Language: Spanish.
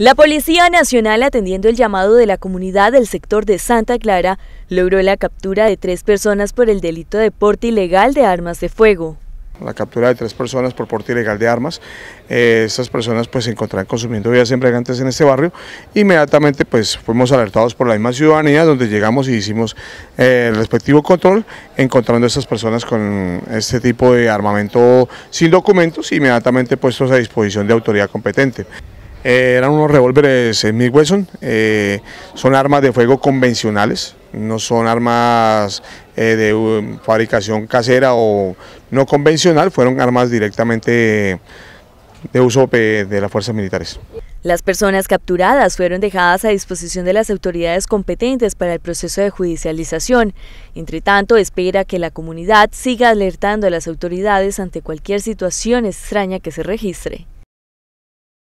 La Policía Nacional, atendiendo el llamado de la comunidad del sector de Santa Clara, logró la captura de tres personas por el delito de porte ilegal de armas de fuego. La captura de tres personas por porte ilegal de armas. Eh, estas personas pues se encontraban consumiendo vías embriagantes en este barrio. Inmediatamente pues fuimos alertados por la misma ciudadanía donde llegamos y hicimos eh, el respectivo control encontrando a estas personas con este tipo de armamento sin documentos inmediatamente puestos a disposición de autoridad competente. Eh, eran unos revólveres Wesson, eh, son armas de fuego convencionales, no son armas eh, de fabricación casera o no convencional, fueron armas directamente de uso de las fuerzas militares. Las personas capturadas fueron dejadas a disposición de las autoridades competentes para el proceso de judicialización. Entre tanto, espera que la comunidad siga alertando a las autoridades ante cualquier situación extraña que se registre.